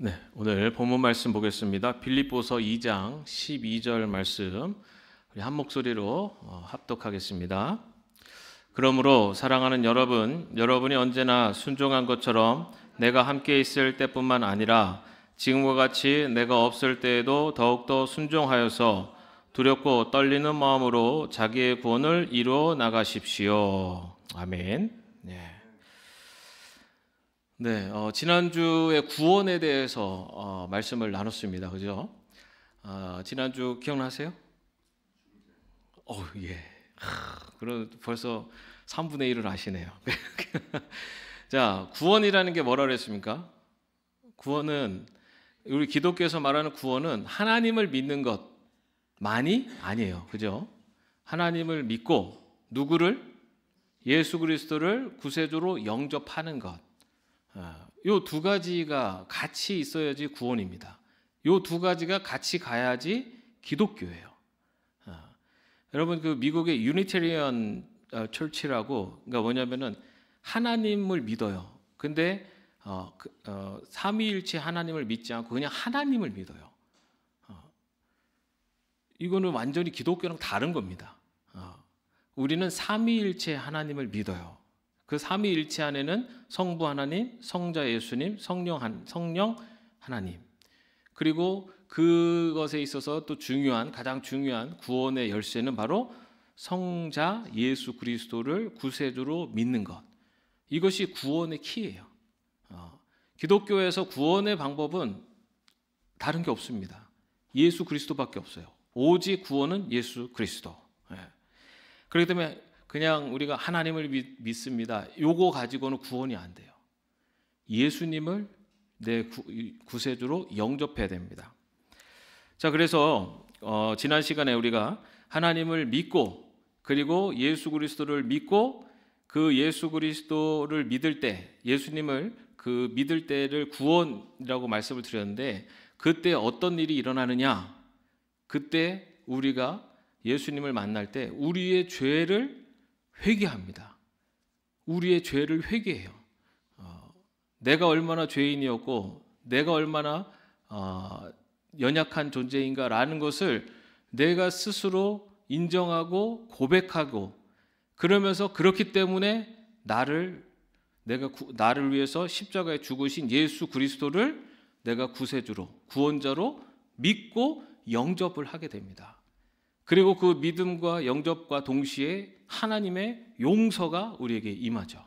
네, 오늘 본문 말씀 보겠습니다. 빌립보서 2장 12절 말씀 우리 한 목소리로 어, 합독하겠습니다. 그러므로 사랑하는 여러분, 여러분이 언제나 순종한 것처럼 내가 함께 있을 때뿐만 아니라 지금과 같이 내가 없을 때에도 더욱더 순종하여서 두렵고 떨리는 마음으로 자기의 구원을 이루어 나가십시오. 아멘. 네. 네, 어, 지난주에 구원에 대해서 어, 말씀을 나눴습니다. 그죠? 어, 지난주 기억나세요? 어, 예. 그런 벌써 3분의 1을 아시네요. 자, 구원이라는 게 뭐라 그랬습니까? 구원은 우리 기독교에서 말하는 구원은 하나님을 믿는 것 많이 아니에요. 그죠? 하나님을 믿고 누구를 예수 그리스도를 구세주로 영접하는 것. 이두 아, 가지가 같이 있어야지 구원입니다. 요 두 가지가 같이 가야지 기독교예요. 아, 여러분 그 미국의 유니테리언 아, 철치라고 그러니까 뭐냐면은 하나님을 믿어요. 근데 어, 그, 어, 삼위일체 하나님을 믿지 않고 그냥 하나님을 믿어요. 어, 이거는 완전히 기독교랑 다른 겁니다. 어, 우리는 삼위일체 하나님을 믿어요. 그 삼위일체 안에는 성부 하나님, 성자 예수님, 성령 한 성령 하나님. 그리고 그것에 있어서 또 중요한 가장 중요한 구원의 열쇠는 바로 성자 예수 그리스도를 구세주로 믿는 것. 이것이 구원의 키예요. 어, 기독교에서 구원의 방법은 다른 게 없습니다. 예수 그리스도밖에 없어요. 오직 구원은 예수 그리스도. 예. 그렇기 때문에 그냥 우리가 하나님을 믿습니다. 요거 가지고는 구원이 안 돼요. 예수님을 내 구, 세주로 영접해야 됩니다. 자, 그래서 어, 지난 시간에 우리가 하나님을 믿고 그리고 예수 그리스도를 믿고 그 예수 그리스도를 믿을 때 예수님을 그 믿을 때를 구원이라고 말씀을 드렸는데 그때 어떤 일이 일어나느냐? 그때 우리가 예수님을 만날 때 우리의 죄를 회개합니다. 우리의 죄를 회개해요. 어, 내가 얼마나 죄인이었고 내가 얼마나 어, 연약한 존재인가라는 것을 내가 스스로 인정하고 고백하고 그러면서 그렇기 때문에 나를 내가 구, 나를 위해서 십자가에 죽으신 예수 그리스도를 내가 구세주로 구원자로 믿고 영접을 하게 됩니다. 그리고 그 믿음과 영접과 동시에 하나님의 용서가 우리에게 임하죠.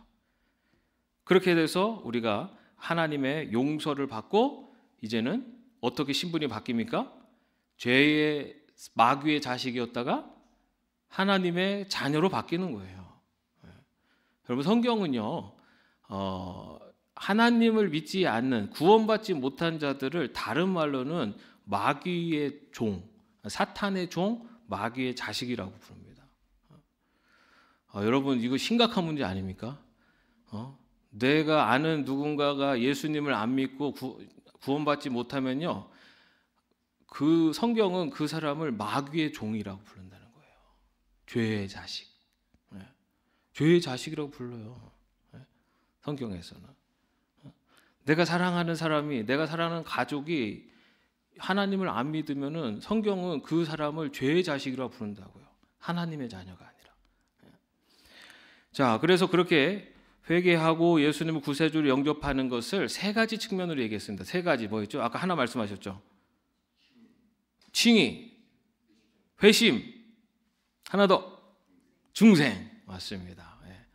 그렇게 돼서 우리가 하나님의 용서를 받고 이제는 어떻게 신분이 바뀝니까? 죄의 마귀의 자식이었다가 하나님의 자녀로 바뀌는 거예요. 예. 여러분 성경은요, 어, 하나님을 믿지 않는 구원받지 못한 자들을 다른 말로는 마귀의 종, 사탄의 종, 마귀의 자식이라고 부릅니다. 어, 여러분 이거 심각한 문제 아닙니까? 어? 내가 아는 누군가가 예수님을 안 믿고 구, 구원받지 못하면요. 그 성경은 그 사람을 마귀의 종이라고 부른다는 거예요. 죄의 자식. 네. 죄의 자식이라고 불러요. 네. 성경에서는. 예. 내가 사랑하는 사람이, 내가 사랑하는 가족이 하나님을 안 믿으면은 성경은 그 사람을 죄의 자식이라 부른다고요. 하나님의 자녀가 아니라. 예. 자, 그래서 그렇게 회개하고 예수님을 구세주로 영접하는 것을 세 가지 측면으로 얘기했습니다. 세 가지 뭐였죠? 아까 하나 말씀하셨죠. 칭의, 회심, 하나 더 중생 맞습니다. 예.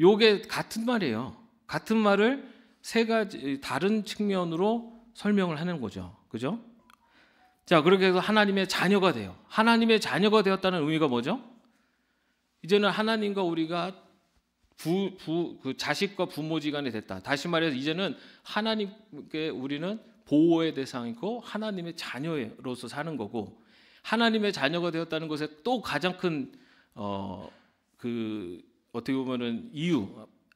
요게 같은 말이에요. 같은 말을 세 가지 다른 측면으로 설명을 하는 거죠. 그죠? 자, 그렇게 해서 하나님의 자녀가 돼요. 하나님의 자녀가 되었다는 의미가 뭐죠? 이제는 하나님과 우리가 부, 부, 그 자식과 부모지간에 됐다. 다시 말해서 이제는 하나님께 우리는 보호의 대상이고 하나님의 자녀로서 사는 거고 하나님의 자녀가 되었다는 것에 또 가장 큰, 어, 그, 어떻게 보면은 이유,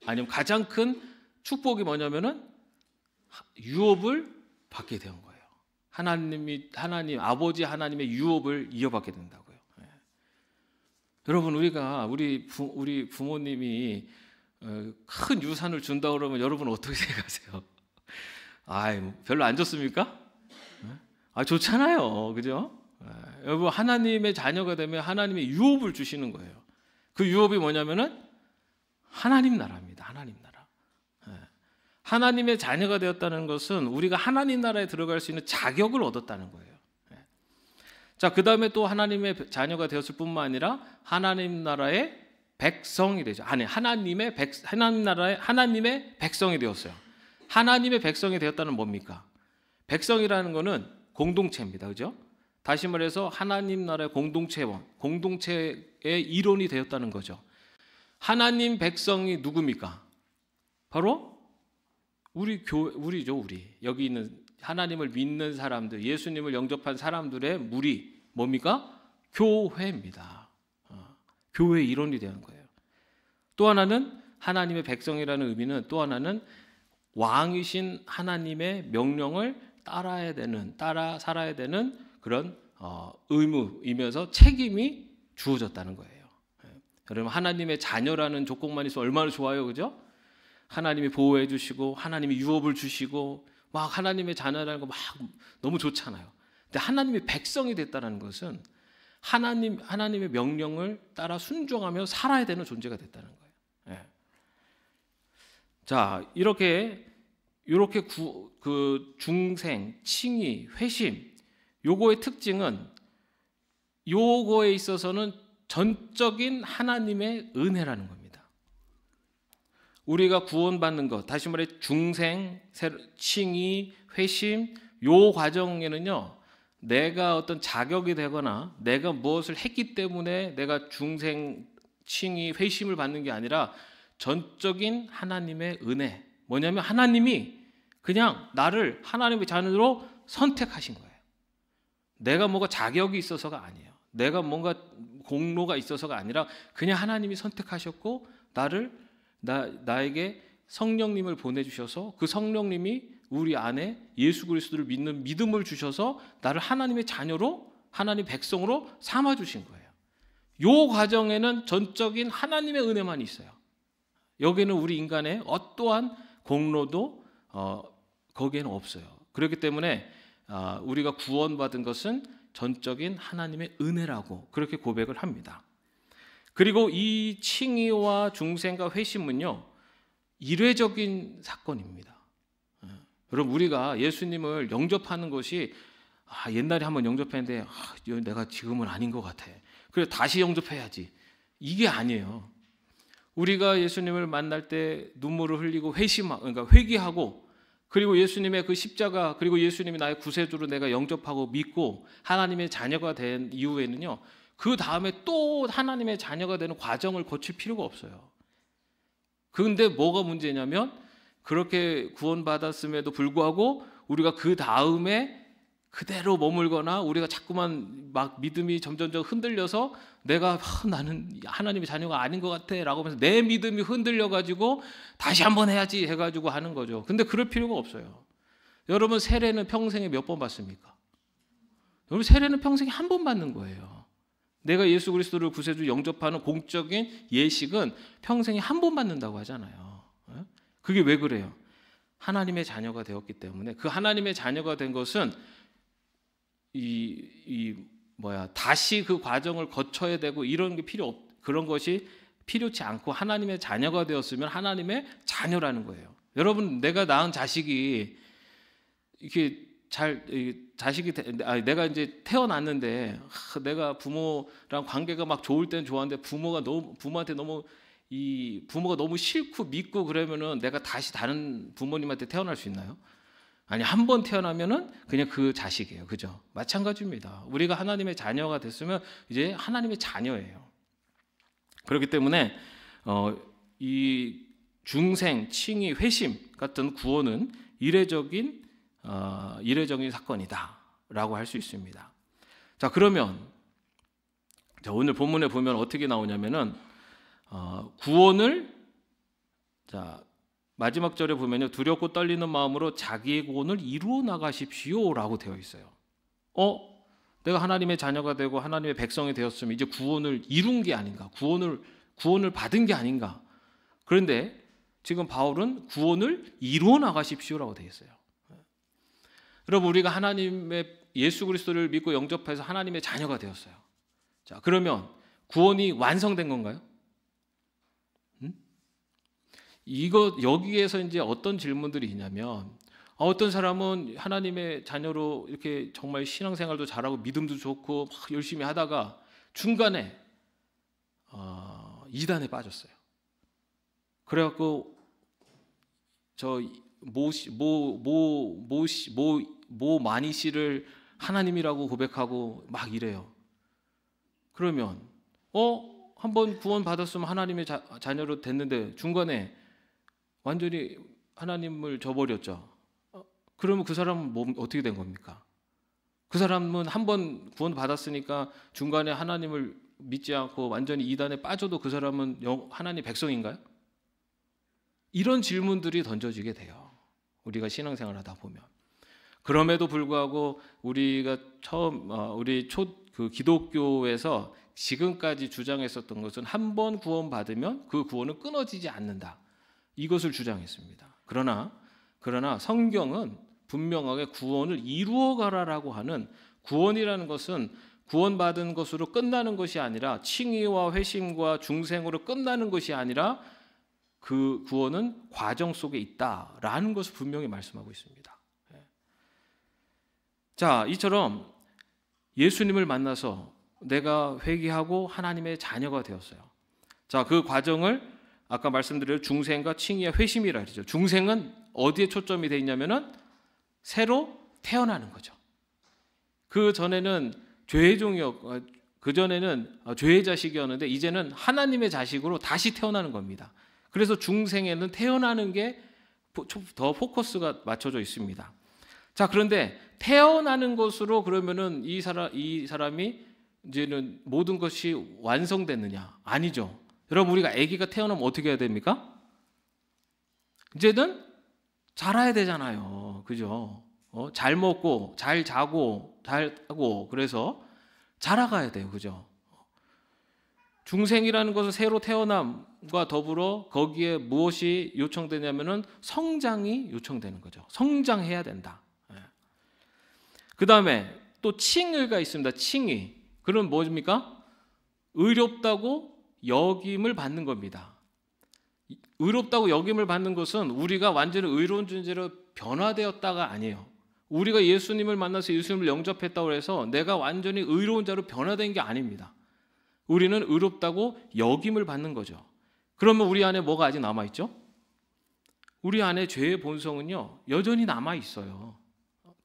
아니면 가장 큰 축복이 뭐냐면은 유업을 받게 되 거예요. 하나님이 하나님 아버지 하나님의 유업을 이어받게 된다고요. 예. 여러분 우리가 우리 부, 우리 부모님이 어, 큰 유산을 준다 그러면 여러분 어떻게 생각하세요? 아 별로 안 좋습니까? 예? 아 좋잖아요, 그죠? 예. 여러분 하나님의 자녀가 되면 하나님의 유업을 주시는 거예요. 그 유업이 뭐냐면은 하나님 나라입니다. 하나님 나라. 하나님의 자녀가 되었다는 것은 우리가 하나님 나라에 들어갈 수 있는 자격을 얻었다는 거예요. 네. 자, 그 다음에 또 하나님의 자녀가 되었을 뿐만 아니라 하나님 나라의 백성이 되죠. 아니, 하나님의 백, 하나님 나라의, 하나님의 백성이 되었어요. 하나님의 백성이 되었다는 뭡니까? 백성이라는 거는 공동체입니다. 그죠? 다시 말해서 하나님 나라의 공동체원, 공동체의 일원이 되었다는 거죠. 하나님 백성이 누굽니까? 바로 우리 교회 우리죠 우리 여기 있는 하나님을 믿는 사람들 예수님을 영접한 사람들의 무리 뭡니까 교회입니다. 어, 교회 일원이 되는 거예요. 또 하나는 하나님의 백성이라는 의미는 또 하나는 왕이신 하나님의 명령을 따라야 되는 따라 살아야 되는 그런 어, 의무이면서 책임이 주어졌다는 거예요. 예. 여러분 하나님의 자녀라는 조건만 있어 얼마나 좋아요, 그죠? 하나님이 보호해 주시고 하나님이 유업을 주시고 막 하나님의 자녀라는 거막 너무 좋잖아요. 근데 하나님이 백성이 됐다는 것은 하나님 하나님의 명령을 따라 순종하며 살아야 되는 존재가 됐다는 거예요. 예. 자 이렇게 이렇게 구, 그 중생, 칭의, 회심 요거의 특징은 요거에 있어서는 전적인 하나님의 은혜라는 겁니다. 우리가 구원받는 것, 다시 말해 중생, 칭의, 회심, 요 과정에는요, 내가 어떤 자격이 되거나 내가 무엇을 했기 때문에 내가 중생, 칭의, 회심을 받는 게 아니라 전적인 하나님의 은혜. 뭐냐면 하나님이 그냥 나를 하나님의 자녀로 선택하신 거예요. 내가 뭐가 자격이 있어서가 아니에요. 내가 뭔가 공로가 있어서가 아니라 그냥 하나님이 선택하셨고 나를 나, 나에게 성령님을 보내주셔서 그 성령님이 우리 안에 예수 그리스도를 믿는 믿음을 주셔서 나를 하나님의 자녀로 하나님 백성으로 삼아 주신 거예요. 요 과정에는 전적인 하나님의 은혜만 있어요. 여기는 우리 인간의 어떠한 공로도 어, 거기에는 없어요. 그렇기 때문에 어, 우리가 구원받은 것은 전적인 하나님의 은혜라고 그렇게 고백을 합니다. 그리고 이 칭의와 중생과 회심은요, 일회적인 사건입니다. 예. 여러분, 우리가 예수님을 영접하는 것이 아, 옛날에 한번 영접했는데 아, 내가 지금은 아닌 것 같아. 그래서 다시 영접해야지. 이게 아니에요. 우리가 예수님을 만날 때 눈물을 흘리고 회심, 그러니까 회개하고 그리고 예수님의 그 십자가 그리고 예수님이 나의 구세주로 내가 영접하고 믿고 하나님의 자녀가 된 이후에는요 그 다음에 또 하나님의 자녀가 되는 과정을 거칠 필요가 없어요. 그런데 뭐가 문제냐면 그렇게 구원받았음에도 불구하고 우리가 그 다음에 그대로 머물거나 우리가 자꾸만 막 믿음이 점점점 흔들려서 내가 아, 나는 하나님의 자녀가 아닌 것 같아라고 하면서 내 믿음이 흔들려 가지고 다시 한번 해야지 해 가지고 하는 거죠. 근데 그럴 필요가 없어요. 여러분 세례는 평생에 몇 번 받습니까? 여러분 세례는 평생에 한 번 받는 거예요. 내가 예수 그리스도를 구세주 영접하는 공적인 예식은 평생에 한 번 받는다고 하잖아요. 예? 그게 왜 그래요? 하나님의 자녀가 되었기 때문에 그 하나님의 자녀가 된 것은 이, 이 뭐야 다시 그 과정을 거쳐야 되고 이런 게 필요 없 그런 것이 필요치 않고 하나님의 자녀가 되었으면 하나님의 자녀라는 거예요. 여러분 내가 낳은 자식이 이렇게 잘 자식이 아, 내가 이제 태어났는데 내가 부모랑 관계가 막 좋을 때는 좋았는데 부모가 너무 부모한테 너무 이 부모가 너무 싫고 믿고 그러면은 내가 다시 다른 부모님한테 태어날 수 있나요? 아니 한 번 태어나면은 그냥 그 자식이에요. 그죠? 마찬가지입니다. 우리가 하나님의 자녀가 됐으면 이제 하나님의 자녀예요. 그렇기 때문에 어, 이 중생, 칭의, 회심 같은 구원은 이례적인 어, 이례적인 사건이다라고 할 수 있습니다. 자 그러면 자, 오늘 본문에 보면 어떻게 나오냐면은 어, 구원을 자 마지막 절에 보면 두렵고 떨리는 마음으로 자기의 구원을 이루어 나가십시오라고 되어 있어요. 어 내가 하나님의 자녀가 되고 하나님의 백성이 되었으면 이제 구원을 이룬 게 아닌가 구원을 구원을 받은 게 아닌가 그런데 지금 바울은 구원을 이루어 나가십시오라고 되어 있어요. 여러분 우리가 하나님의 예수 그리스도를 믿고 영접해서 하나님의 자녀가 되었어요. 자, 그러면 구원이 완성된 건가요? 음? 이거 여기에서 이제 어떤 질문들이 있냐면 아, 어떤 사람은 하나님의 자녀로 이렇게 정말 신앙생활도 잘하고 믿음도 좋고 막 열심히 하다가 중간에 어, 이단에 빠졌어요. 그래갖고 저모모모모모 모마이 뭐 씨를 하나님이라고 고백하고 막 이래요. 그러면 어 한번 구원 받았으면 하나님의 자, 자녀로 됐는데 중간에 완전히 하나님을 저버렸죠. 어, 그러면 그 사람은 뭐, 어떻게 된 겁니까? 그 사람은 한 번 구원 받았으니까 중간에 하나님을 믿지 않고 완전히 이단에 빠져도 그 사람은 하나님 백성인가요? 이런 질문들이 던져지게 돼요. 우리가 신앙생활 하다 보면. 그럼에도 불구하고 우리가 처음 어, 우리 초그 기독교에서 지금까지 주장했었던 것은 한 번 구원 받으면 그 구원은 끊어지지 않는다. 이것을 주장했습니다. 그러나 그러나 성경은 분명하게 구원을 이루어 가라라고 하는 구원이라는 것은 구원받은 것으로 끝나는 것이 아니라 칭의와 회심과 중생으로 끝나는 것이 아니라 그 구원은 과정 속에 있다라는 것을 분명히 말씀하고 있습니다. 자, 이처럼 예수님을 만나서 내가 회개하고 하나님의 자녀가 되었어요. 자, 그 과정을 아까 말씀드린 중생과 칭의의 회심이라 그러죠. 중생은 어디에 초점이 되어 있냐면은 새로 태어나는 거죠. 그 전에는 죄의 종이었 어, 그 전에는 어, 죄의 자식이었는데 이제는 하나님의 자식으로 다시 태어나는 겁니다. 그래서 중생에는 태어나는 게 더 포커스가 맞춰져 있습니다. 자, 그런데 태어나는 것으로 그러면은 이 사람 이 사람이 이제는 모든 것이 완성됐느냐? 아니죠. 여러분 우리가 아기가 태어나면 어떻게 해야 됩니까? 이제는 자라야 되잖아요. 그죠? 어, 잘 먹고 잘 자고 잘 하고 그래서 자라가야 돼요. 그죠? 중생이라는 것은 새로 태어남과 더불어 거기에 무엇이 요청되냐면은 성장이 요청되는 거죠. 성장해야 된다. 그 다음에 또 칭의가 있습니다. 칭의. 그럼 뭡니까? 의롭다고 여김을 받는 겁니다. 의롭다고 여김을 받는 것은 우리가 완전히 의로운 존재로 변화되었다가 아니에요. 우리가 예수님을 만나서 예수님을 영접했다고 해서 내가 완전히 의로운 자로 변화된 게 아닙니다. 우리는 의롭다고 여김을 받는 거죠. 그러면 우리 안에 뭐가 아직 남아있죠? 우리 안에 죄의 본성은요, 여전히 남아있어요.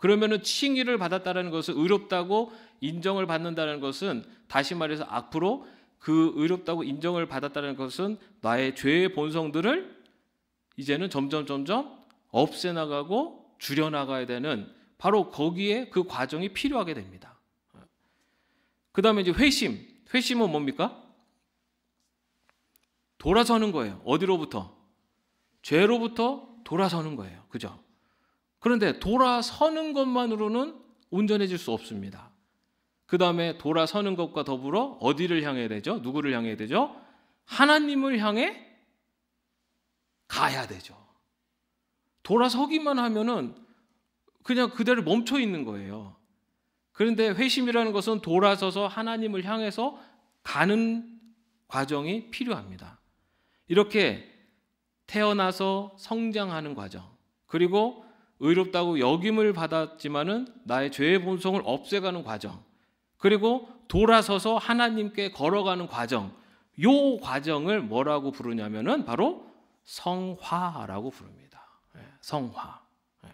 그러면은 칭의를 받았다는 것은 의롭다고 인정을 받는다는 것은 다시 말해서 앞으로 그 의롭다고 인정을 받았다는 것은 나의 죄의 본성들을 이제는 점점 점점 없애 나가고 줄여 나가야 되는 바로 거기에 그 과정이 필요하게 됩니다. 그다음에 이제 회심. 회심은 뭡니까? 돌아서는 거예요. 어디로부터? 죄로부터 돌아서는 거예요. 그죠? 그런데 돌아서는 것만으로는 온전해질 수 없습니다. 그 다음에 돌아서는 것과 더불어 어디를 향해야 되죠? 누구를 향해야 되죠? 하나님을 향해 가야 되죠. 돌아서기만 하면은 그냥 그대로 멈춰 있는 거예요. 그런데 회심이라는 것은 돌아서서 하나님을 향해서 가는 과정이 필요합니다. 이렇게 태어나서 성장하는 과정, 그리고 의롭다고 여김을 받았지만은 나의 죄의 본성을 없애가는 과정. 그리고 돌아서서 하나님께 걸어가는 과정. 요 과정을 뭐라고 부르냐면은 바로 성화라고 부릅니다. 예, 성화. 예.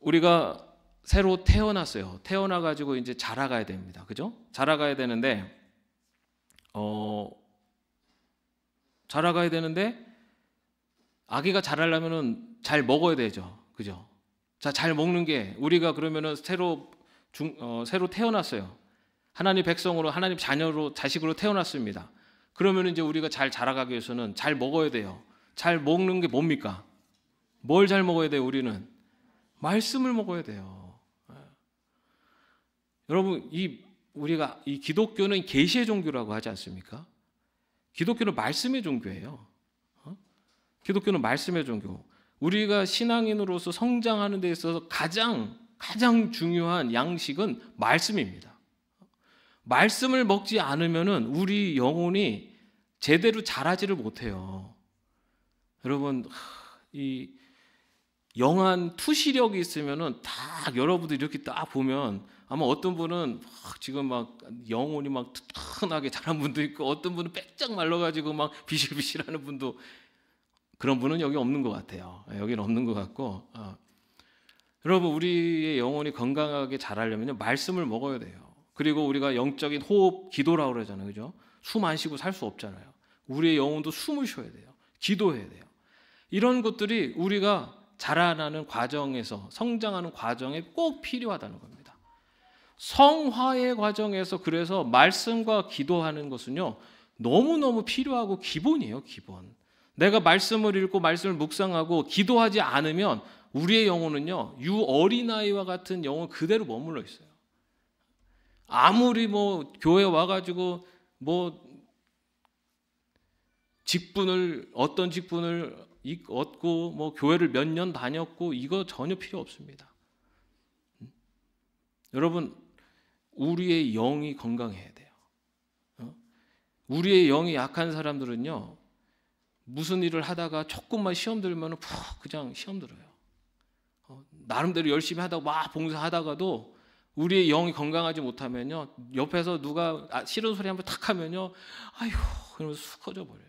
우리가 새로 태어났어요. 태어나 가지고 이제 자라가야 됩니다. 그죠? 자라가야 되는데 어 자라가야 되는데 아기가 자라려면잘 먹어야 되죠. 그죠? 자, 잘 먹는 게 우리가 그러면은 새로 중, 어, 새로 태어났어요. 하나님 백성으로 하나님 자녀로 자식으로 태어났습니다. 그러면 이제 우리가 잘 자라가기 위해서는 잘 먹어야 돼요. 잘 먹는 게 뭡니까? 뭘 잘 먹어야 돼요, 우리는? 말씀을 먹어야 돼요. 예. 여러분, 이 우리가 이 기독교는 계시의 종교라고 하지 않습니까? 기독교는 말씀의 종교예요. 기독교는 말씀의 종교. 우리가 신앙인으로서 성장하는 데 있어서 가장 가장 중요한 양식은 말씀입니다. 말씀을 먹지 않으면은 우리 영혼이 제대로 자라지를 못해요. 여러분 이 영한 투시력이 있으면은 다 여러분들 이렇게 딱 보면 아마 어떤 분은 막 지금 막 영혼이 막 튼튼하게 자란 분도 있고 어떤 분은 빽짝 말라가지고 막 비실비실하는 분도 그런 분은 여기 없는 것 같아요. 예, 여기는 없는 것 같고 어. 여러분 우리의 영혼이 건강하게 자라려면 말씀을 먹어야 돼요. 그리고 우리가 영적인 호흡 기도라고 그러잖아요, 그죠? 숨 안 쉬고 살 수 없잖아요. 우리의 영혼도 숨을 쉬어야 돼요. 기도해야 돼요. 이런 것들이 우리가 자라나는 과정에서 성장하는 과정에 꼭 필요하다는 겁니다. 성화의 과정에서 그래서 말씀과 기도하는 것은요 너무 너무 필요하고 기본이에요, 기본. 내가 말씀을 읽고 말씀을 묵상하고 기도하지 않으면 우리의 영혼은요, 유 어린아이와 같은 영혼 그대로 머물러 있어요. 아무리 뭐 교회 와가지고 뭐 직분을, 어떤 직분을 얻고 뭐 교회를 몇 년 다녔고 이거 전혀 필요 없습니다. 여러분, 우리의 영이 건강해야 돼요. 어? 우리의 영이 약한 사람들은요, 무슨 일을 하다가 조금만 시험 들면 푹 그냥 시험 들어요. 어, 나름대로 열심히 하다가 막 봉사하다가도 우리의 영이 건강하지 못하면요. 옆에서 누가 아, 싫은 소리 한 번 탁 하면요. 아휴, 그러면쑥 커져 버려요.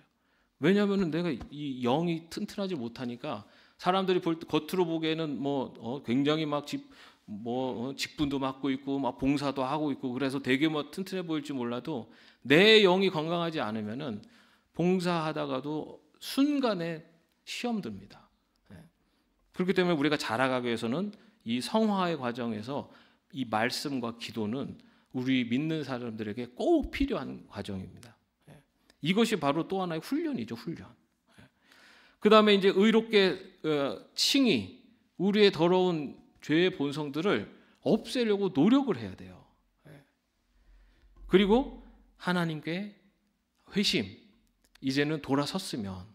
왜냐하면 내가 이 영이 튼튼하지 못하니까 사람들이 볼 겉으로 보기에는 뭐 어, 굉장히 막 집, 뭐 어, 직분도 맡고 있고 막 봉사도 하고 있고 그래서 되게 뭐 튼튼해 보일지 몰라도 내 영이 건강하지 않으면은 봉사하다가도 순간에 시험 듭니다. 예. 그렇기 때문에 우리가 자라가기 위해서는 이 성화의 과정에서 이 말씀과 기도는 우리 믿는 사람들에게 꼭 필요한 과정입니다. 예. 이것이 바로 또 하나의 훈련이죠, 훈련. 예. 그 다음에 이제 의롭게 어, 칭이 우리의 더러운 죄의 본성들을 없애려고 노력을 해야 돼요. 그리고 하나님께 회심, 이제는 돌아섰으면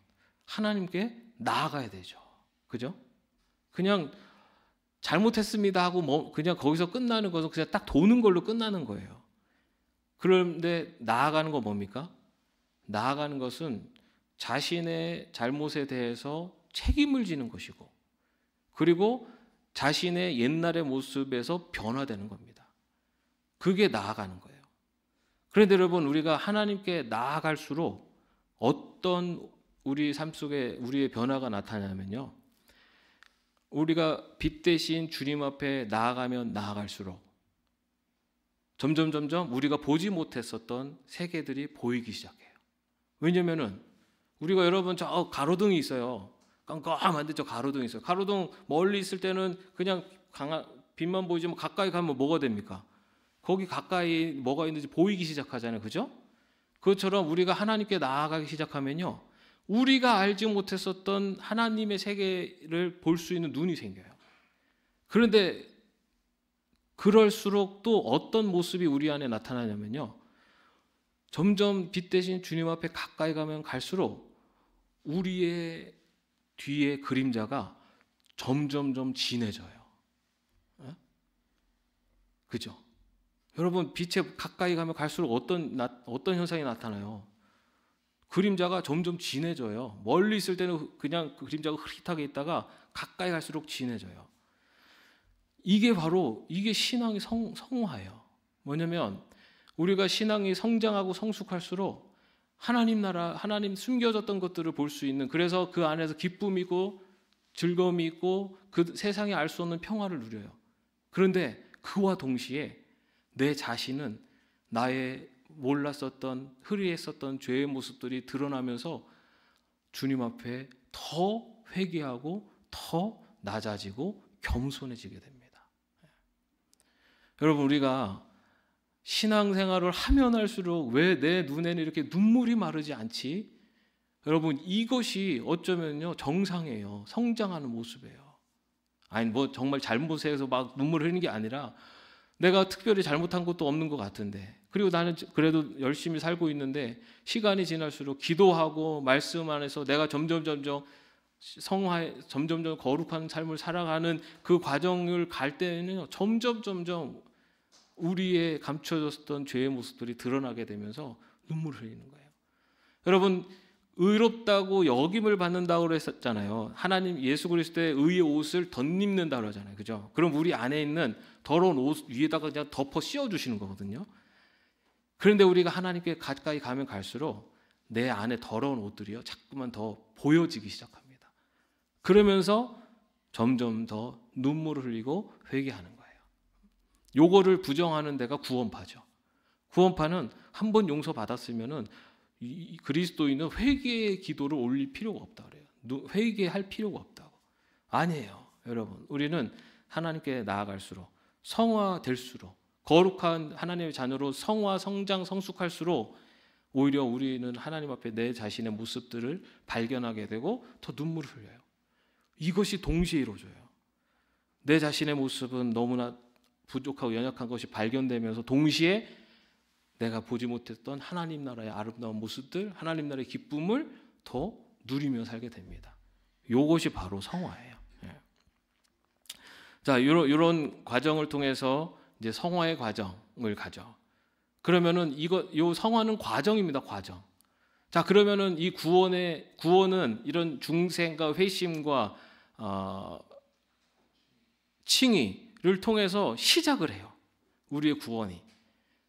하나님께 나아가야 되죠. 그죠? 그냥 잘못했습니다 하고 뭐 그냥 거기서 끝나는 것은 그냥 딱 도는 걸로 끝나는 거예요. 그런데 나아가는 건 뭡니까? 나아가는 것은 자신의 잘못에 대해서 책임을 지는 것이고 그리고 자신의 옛날의 모습에서 변화되는 겁니다. 그게 나아가는 거예요. 그런데 여러분 우리가 하나님께 나아갈수록 어떤 우리 삶 속에 우리의 변화가 나타나면요. 우리가 빛 대신 주님 앞에 나아가면 나아갈수록 점점 점점 우리가 보지 못했었던 세계들이 보이기 시작해요. 왜냐면은 우리가 여러분 저 가로등이 있어요. 깜깜한데 저 가로등 있어요. 가로등 멀리 있을 때는 그냥 강한 빛만 보이지만 가까이 가면 뭐가 됩니까? 거기 가까이 뭐가 있는지 보이기 시작하잖아요. 그죠? 그것처럼 우리가 하나님께 나아가기 시작하면요. 우리가 알지 못했었던 하나님의 세계를 볼 수 있는 눈이 생겨요. 그런데 그럴수록 또 어떤 모습이 우리 안에 나타나냐면요. 점점 빛 대신 주님 앞에 가까이 가면 갈수록 우리의 뒤에 그림자가 점점점 진해져요. 그죠? 여러분 빛에 가까이 가면 갈수록 어떤 나, 어떤 현상이 나타나요? 그림자가 점점 진해져요. 멀리 있을 때는 그냥 그 그림자가 흐릿하게 있다가 가까이 갈수록 진해져요. 이게 바로 이게 신앙의 성, 성화예요. 뭐냐면 우리가 신앙이 성장하고 성숙할수록 하나님 나라 하나님 숨겨졌던 것들을 볼 수 있는 그래서 그 안에서 기쁨이고 즐거움이 있고 그 세상에 알 수 없는 평화를 누려요. 그런데 그와 동시에 내 자신은 나의 몰랐었던 흐리했었던 죄의 모습들이 드러나면서 주님 앞에 더 회개하고 더 낮아지고 겸손해지게 됩니다. 여러분 우리가 신앙생활을 하면 할수록 왜 내 눈에는 이렇게 눈물이 마르지 않지? 여러분 이것이 어쩌면요 정상이에요. 성장하는 모습이에요. 아니 뭐 정말 잘못해서 막 눈물 흘리는 게 아니라 내가 특별히 잘못한 것도 없는 것 같은데. 그리고 나는 그래도 열심히 살고 있는데 시간이 지날수록 기도하고 말씀 안에서 내가 점점 점점 성화 에 점점점 거룩한 삶을 살아가는 그 과정을 갈 때는 점점 점점 우리의 감춰졌던 죄의 모습들이 드러나게 되면서 눈물 을 흘리는 거예요. 여러분 의롭다고 여김을 받는다고 그랬었잖아요. 하나님 예수 그리스도의 의의 옷을 덧입는다고 하잖아요. 그죠? 그럼 우리 안에 있는 더러운 옷 위에다가 그냥 덮어 씌워 주시는 거거든요. 그런데 우리가 하나님께 가까이 가면 갈수록 내 안에 더러운 옷들이요 자꾸만 더 보여지기 시작합니다. 그러면서 점점 더 눈물을 흘리고 회개하는 거예요. 요거를 부정하는 데가 구원파죠. 구원파는 한 번 용서 받았으면은 그리스도인은 회개의 기도를 올릴 필요가 없다 그래요. 회개할 필요가 없다고. 아니에요, 여러분. 우리는 하나님께 나아갈수록 성화될수록 거룩한 하나님의 자녀로 성화 성장 성숙할수록 오히려 우리는 하나님 앞에 내 자신의 모습들을 발견하게 되고 더 눈물을 흘려요. 이것이 동시에 이루어져요. 내 자신의 모습은 너무나 부족하고 연약한 것이 발견되면서 동시에 내가 보지 못했던 하나님 나라의 아름다운 모습들, 하나님 나라의 기쁨을 더 누리며 살게 됩니다. 이것이 바로 성화예요. 자, 요런, 요런 과정을 통해서 이제 성화의 과정을 가죠. 그러면은 이거, 요 성화는 과정입니다, 과정. 자, 그러면은 이 구원의, 구원은 이런 중생과 회심과, 어, 칭의를 통해서 시작을 해요. 우리의 구원이.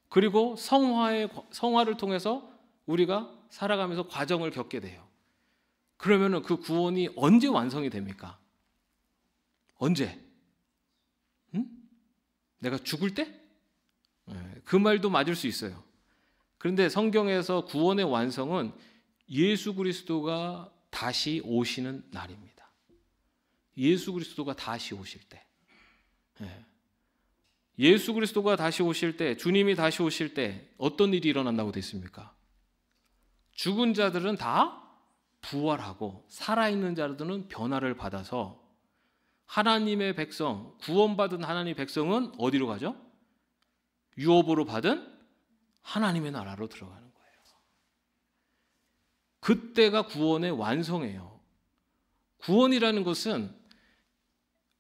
그리고 성화의, 성화를 통해서 우리가 살아가면서 과정을 겪게 돼요. 그러면은 그 구원이 언제 완성이 됩니까? 언제? 내가 죽을 때? 예, 그 말도 맞을 수 있어요. 그런데 성경에서 구원의 완성은 예수 그리스도가 다시 오시는 날입니다. 예수 그리스도가 다시 오실 때. 예. 예수 그리스도가 다시 오실 때, 주님이 다시 오실 때 어떤 일이 일어난다고 되어 있습니까? 죽은 자들은 다 부활하고 살아있는 자들은 변화를 받아서 하나님의 백성, 구원받은 하나님의 백성은 어디로 가죠? 유업으로 받은 하나님의 나라로 들어가는 거예요. 그때가 구원의 완성이에요. 구원이라는 것은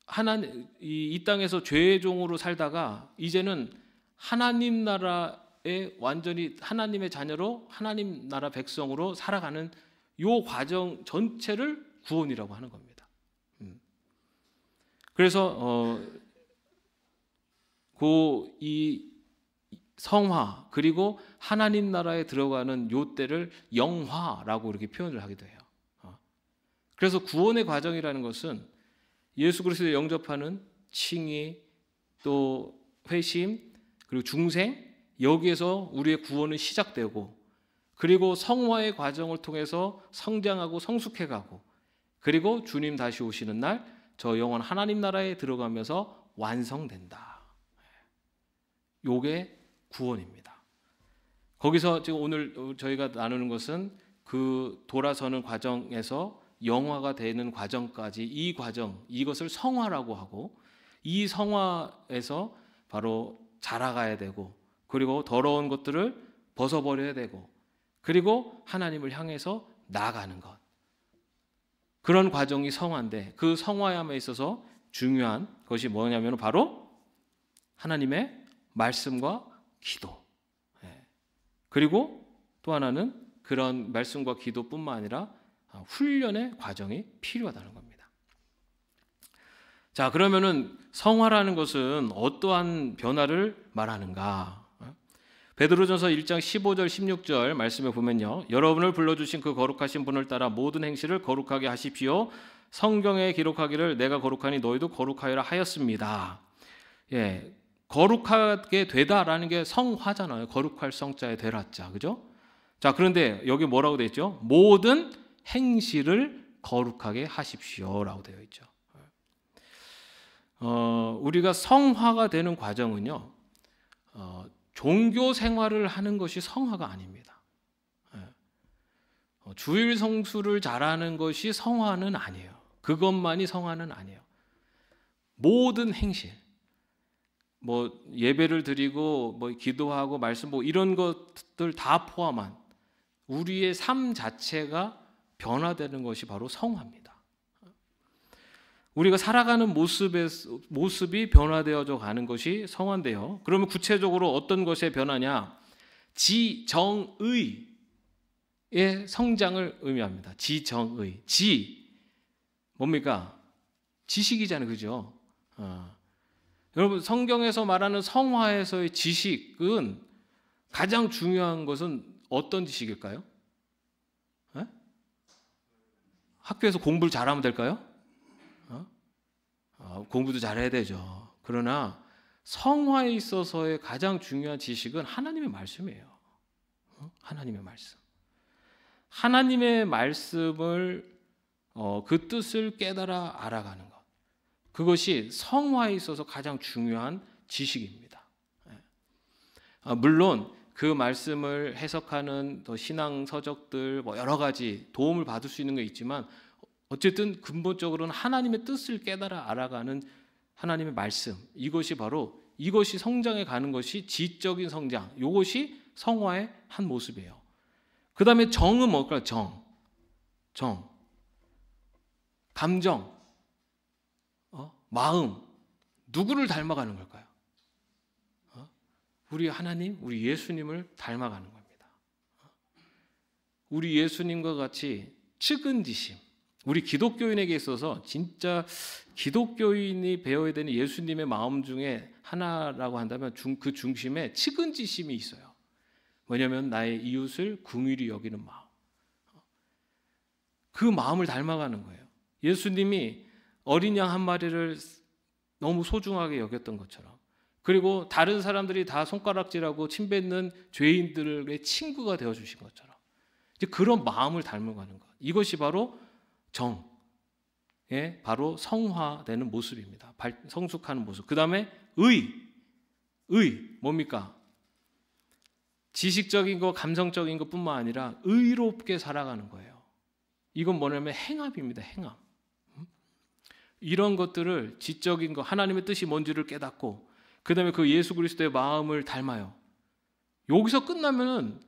하나님 이, 이 땅에서 죄의 종으로 살다가 이제는 하나님 나라에 완전히 하나님의 자녀로 하나님 나라 백성으로 살아가는 요 과정 전체를 구원이라고 하는 겁니다. 그래서 어, 그이 성화 그리고 하나님 나라에 들어가는 요 때를 영화라고 이렇게 표현을 하기도 해요. 어. 그래서 구원의 과정이라는 것은 예수 그리스도에 영접하는 칭의 또 회심 그리고 중생 여기에서 우리의 구원은 시작되고 그리고 성화의 과정을 통해서 성장하고 성숙해가고 그리고 주님 다시 오시는 날저 영혼 하나님 나라에 들어가면서 완성된다. 요게 구원입니다. 거기서 지금 오늘 저희가 나누는 것은 그 돌아서는 과정에서 영화가 되는 과정까지 이 과정 이것을 성화라고 하고 이 성화에서 바로 자라가야 되고 그리고 더러운 것들을 벗어버려야 되고 그리고 하나님을 향해서 나가는 것 그런 과정이 성화인데 그 성화함에 있어서 중요한 것이 뭐냐면 바로 하나님의 말씀과 기도. 예. 그리고 또 하나는 그런 말씀과 기도뿐만 아니라 아, 훈련의 과정이 필요하다는 겁니다. 자, 그러면은 성화라는 것은 어떠한 변화를 말하는가? 베드로전서 1장 15절 16절 말씀에 보면요. 여러분을 불러 주신 그 거룩하신 분을 따라 모든 행실을 거룩하게 하십시오. 성경에 기록하기를 내가 거룩하니 너희도 거룩하여라 하였습니다. 예. 거룩하게 되다라는 게 성화잖아요. 거룩할 성자의 되라자. 그죠? 자, 그런데 여기 뭐라고 되어 있죠? 모든 행실을 거룩하게 하십시오라고 되어 있죠. 어, 우리가 성화가 되는 과정은요. 어, 종교 생활을 하는 것이 성화가 아닙니다. 예. 어, 주일 성수를 잘하는 것이 성화는 아니에요. 그것만이 성화는 아니에요. 모든 행실, 뭐 예배를 드리고 뭐 기도하고 말씀 뭐 이런 것들 다 포함한 우리의 삶 자체가 변화되는 것이 바로 성화입니다. 우리가 살아가는 모습의 모습이 변화되어져 가는 것이 성화인데요. 그러면 구체적으로 어떤 것에 변화냐? 지정의의 성장을 의미합니다. 지정의. 지 뭡니까? 지식이잖아요, 그죠? 어. 여러분 성경에서 말하는 성화에서의 지식은 가장 중요한 것은 어떤 지식일까요? 에? 예? 학교에서 공부를 잘하면 될까요? 어, 공부도 잘해야 되죠. 그러나 성화에 있어서의 가장 중요한 지식은 하나님의 말씀이에요. 어? 하나님의 말씀. 하나님의 말씀을 어, 그 뜻을 깨달아 알아가는 것. 그것이 성화에 있어서 가장 중요한 지식입니다. 예. 아, 물론 그 말씀을 해석하는 신앙 서적들 뭐 여러 가지 도움을 받을 수 있는 게 있지만 어쨌든 근본적으로는 하나님의 뜻을 깨달아 알아가는 하나님의 말씀. 이것이 바로 이것이 성장해 가는 것이 지적인 성장. 이것이 성화의 한 모습이에요. 그 다음에 정은 뭘까요? 정. 정. 감정. 어? 마음. 누구를 닮아가는 걸까요? 어? 우리 하나님, 우리 예수님을 닮아가는 겁니다. 어? 우리 예수님과 같이 측은지심. 우리 기독교인에게 있어서 진짜 기독교인이 배워야 되는 예수님의 마음 중에 하나라고 한다면 중, 그 중심에 측은지심이 있어요. 왜냐면 나의 이웃을 궁일이 여기는 마음. 그 마음을 닮아가는 거예요. 예수님이 어린 양 한 마리를 너무 소중하게 여겼던 것처럼 그리고 다른 사람들이 다 손가락질하고 침뱉는 죄인들의 친구가 되어 주신 것처럼 이제 그런 마음을 닮아가는 것. 이것이 바로 정에 예, 바로 성화되는 모습입니다. 성숙하는 모습. 그 다음에 의. 의. 뭡니까? 지식적인 거, 감성적인 것 뿐만 아니라 의롭게 살아가는 거예요. 이건 뭐냐면 행함입니다. 행함. 음? 이런 것들을 지적인 거, 하나님의 뜻이 뭔지를 깨닫고, 그 다음에 그 예수 그리스도의 마음을 닮아요. 여기서 끝나면은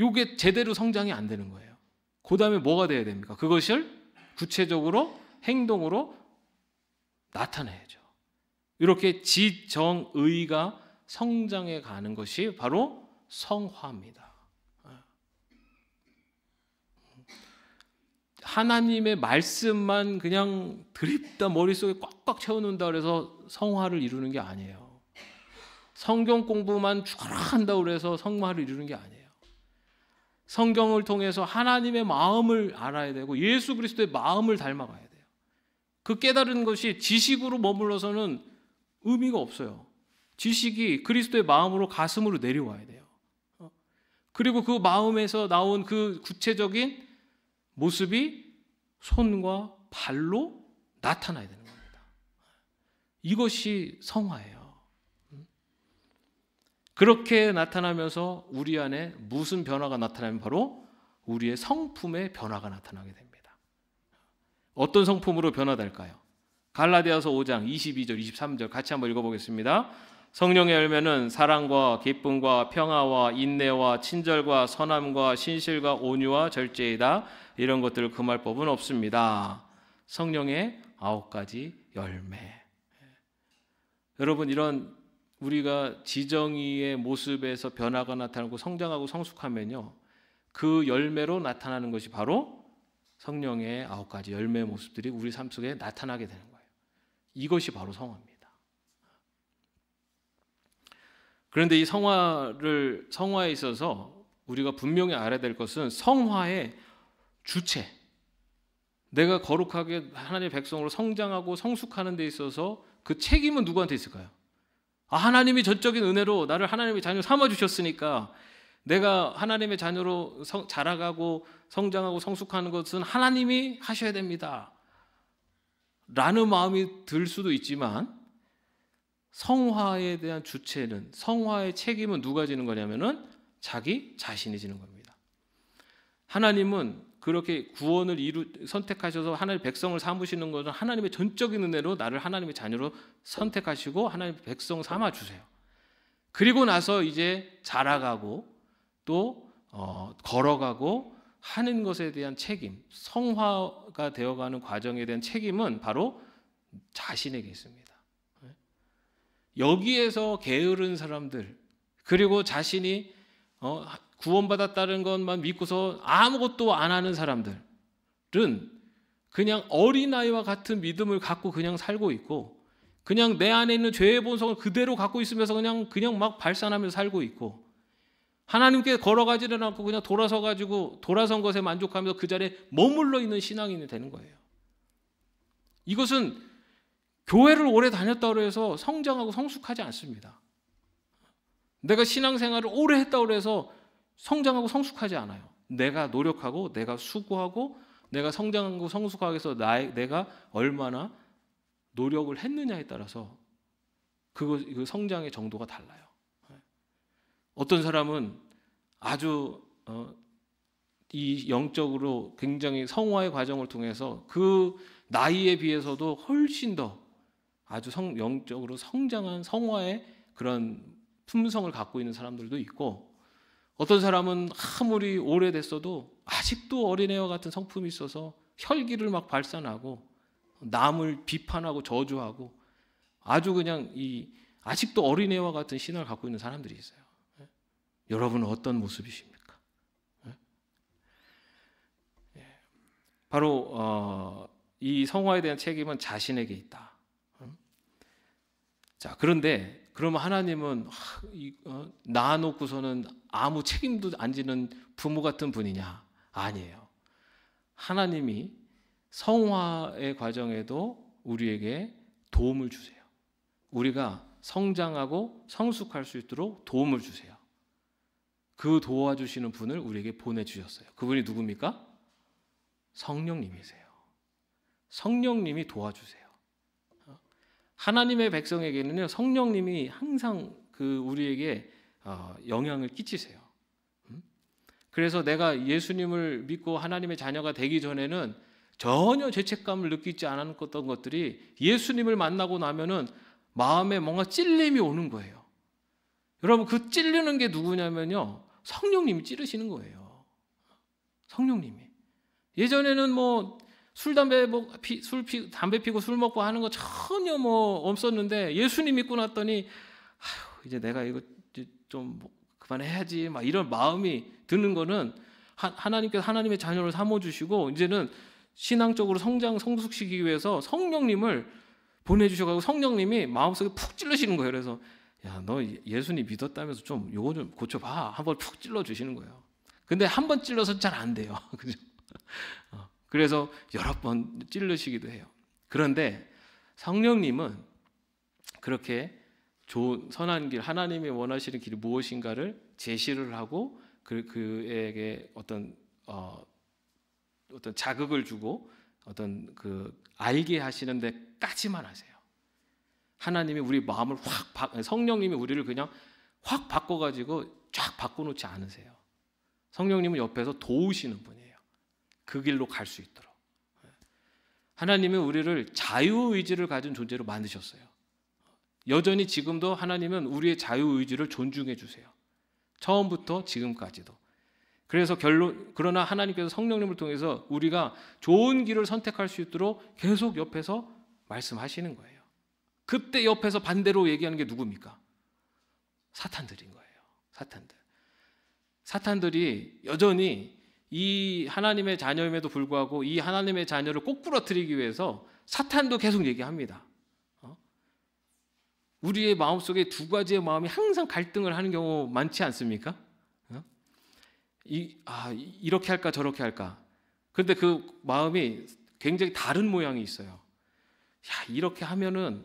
요게 제대로 성장이 안 되는 거예요. 그 다음에 뭐가 돼야 됩니까? 그것을 구체적으로 행동으로 나타내야죠. 이렇게 지정의가 성장해 가는 것이 바로 성화입니다. 하나님의 말씀만 그냥 드립다 머릿속에 꽉꽉 채워놓는다 그래서 성화를 이루는 게 아니에요. 성경 공부만 추 한다 그래서 성화를 이루는 게 아니에요. 성경을 통해서 하나님의 마음을 알아야 되고 예수 그리스도의 마음을 닮아가야 돼요. 그 깨달은 것이 지식으로 머물러서는 의미가 없어요. 지식이 그리스도의 마음으로 가슴으로 내려와야 돼요. 어? 그리고 그 마음에서 나온 그 구체적인 모습이 손과 발로 나타나야 되는 겁니다. 이것이 성화예요. 그렇게 나타나면서 우리 안에 무슨 변화가 나타나면 바로 우리의 성품의 변화가 나타나게 됩니다. 어떤 성품으로 변화될까요? 갈라디아서 5장 22절 23절 같이 한번 읽어보겠습니다. 성령의 열매는 사랑과 기쁨과 평화와 인내와 친절과 선함과 신실과 온유와 절제이다. 이런 것들을 금할 법은 없습니다. 성령의 아홉 가지 열매. 여러분 이런 우리가 지정이의 모습에서 변화가 나타나고 성장하고 성숙하면요. 그 열매로 나타나는 것이 바로 성령의 아홉 가지 열매의 모습들이 우리 삶 속에 나타나게 되는 거예요. 이것이 바로 성화입니다. 그런데 이 성화를 성화에 있어서 우리가 분명히 알아야 될 것은 성화의 주체. 내가 거룩하게 하나님의 백성으로 성장하고 성숙하는 데 있어서 그 책임은 누구한테 있을까요? 아, 하나님이 전적인 은혜로 나를 하나님의 자녀 삼아 주셨으니까 내가 하나님의 자녀로 성, 자라가고 성장하고 성숙하는 것은 하나님이 하셔야 됩니다. 라는 마음이 들 수도 있지만 성화에 대한 주체는 성화의 책임은 누가 지는 거냐면은 자기 자신이 지는 겁니다. 하나님은 그렇게 구원을 이루, 선택하셔서 하나님의 백성을 삼으시는 것은 하나님의 전적인 은혜로 나를 하나님의 자녀로 선택하시고 하나님의 백성 삼아 주세요. 그리고 나서 이제 자라가고 또 어, 걸어가고 하는 것에 대한 책임, 성화가 되어가는 과정에 대한 책임은 바로 자신에게 있습니다. 여기에서 게으른 사람들, 그리고 자신이 어, 구원받았다는 것만 믿고서 아무것도 안 하는 사람들은 그냥 어린아이와 같은 믿음을 갖고 그냥 살고 있고 그냥 내 안에 있는 죄의 본성을 그대로 갖고 있으면서 그냥 그냥 막 발산하면서 살고 있고 하나님께 걸어가지를 않고 그냥 돌아서 가지고 돌아선 것에 만족하면서 그 자리에 머물러 있는 신앙인이 되는 거예요. 이것은 교회를 오래 다녔다고 해서 성장하고 성숙하지 않습니다. 내가 신앙생활을 오래 했다고 해서 성장하고 성숙하지 않아요. 내가 노력하고 내가 수고하고 내가 성장하고 성숙하기 서 나의, 내가 얼마나 노력을 했느냐에 따라서 그거 그 성장의 정도가 달라요. 어떤 사람은 아주 어, 이 영적으로 굉장히 성화의 과정을 통해서 그 나이에 비해서도 훨씬 더 아주 성, 영적으로 성장한 성화의 그런 품성을 갖고 있는 사람들도 있고 어떤 사람은 아무리 오래됐어도 아직도 어린애와 같은 성품이 있어서 혈기를 막 발산하고 남을 비판하고 저주하고 아주 그냥 이 아직도 어린애와 같은 신앙을 갖고 있는 사람들이 있어요. 예? 여러분은 어떤 모습이십니까? 예? 예. 바로 어, 이 성화에 대한 책임은 자신에게 있다. 음? 자 그런데 그러면 하나님은 어, 낳아놓고서는 아무 책임도 안 지는 부모 같은 분이냐? 아니에요. 하나님이 성화의 과정에도 우리에게 도움을 주세요. 우리가 성장하고 성숙할 수 있도록 도움을 주세요. 그 도와주시는 분을 우리에게 보내주셨어요. 그분이 누굽니까? 성령님이세요. 성령님이 도와주세요. 하나님의 백성에게는 성령님이 항상 그 우리에게 어, 영향을 끼치세요. 음? 그래서 내가 예수님을 믿고 하나님의 자녀가 되기 전에는 전혀 죄책감을 느끼지 않았던 것들이 예수님을 만나고 나면은 마음에 뭔가 찔림이 오는 거예요. 여러분 그 찔리는 게 누구냐면요 성령님이 찌르시는 거예요. 성령님이 예전에는 뭐술 담배 뭐, 피, 술 피, 담배 피고 술 먹고 하는 거 전혀 뭐 없었는데 예수님 믿고 났더니 아휴 이제 내가 이거 좀뭐 그만해야지 막 이런 마음이 드는 거는 하, 하나님께서 하나님의 자녀를 삼아 주시고 이제는 신앙적으로 성장 성숙시키기 위해서 성령님을 보내주셔가지고 성령님이 마음속에 푹 찔러시는 거예요. 그래서 야너 예, 예수님 믿었다면서 좀 요거 좀 고쳐봐 한 번 푹 찔러 주시는 거예요. 근데 한 번 찔러서 잘 안 돼요. 그죠? 어. 그래서 여러 번찌르시기도 해요. 그런데 성령님은 그렇게 좋은 선한 길, 하나님이 원하시는 길이 무엇인가를 제시를 하고 그, 그에게 어떤 어, 어떤 자극을 주고 어떤 그 알게 하시는 데까지만 하세요. 하나님이 우리 마음을 확 바, 성령님이 우리를 그냥 확 바꿔 가지고 쫙 바꿔 놓지 않으세요. 성령님은 옆에서 도우시는 분이에요. 그 길로 갈 수 있도록. 하나님은 우리를 자유의지를 가진 존재로 만드셨어요. 여전히 지금도 하나님은 우리의 자유의지를 존중해 주세요. 처음부터 지금까지도. 그래서 결론, 그러나 하나님께서 성령님을 통해서 우리가 좋은 길을 선택할 수 있도록 계속 옆에서 말씀하시는 거예요. 그때 옆에서 반대로 얘기하는 게 누굽니까? 사탄들인 거예요. 사탄들. 사탄들이 여전히 이 하나님의 자녀임에도 불구하고 이 하나님의 자녀를 꼭 부러뜨리기 위해서 사탄도 계속 얘기합니다. 어? 우리의 마음 속에 두 가지의 마음이 항상 갈등을 하는 경우 많지 않습니까? 어? 이, 아, 이렇게 할까 저렇게 할까. 그런데 그 마음이 굉장히 다른 모양이 있어요. 야, 이렇게 하면은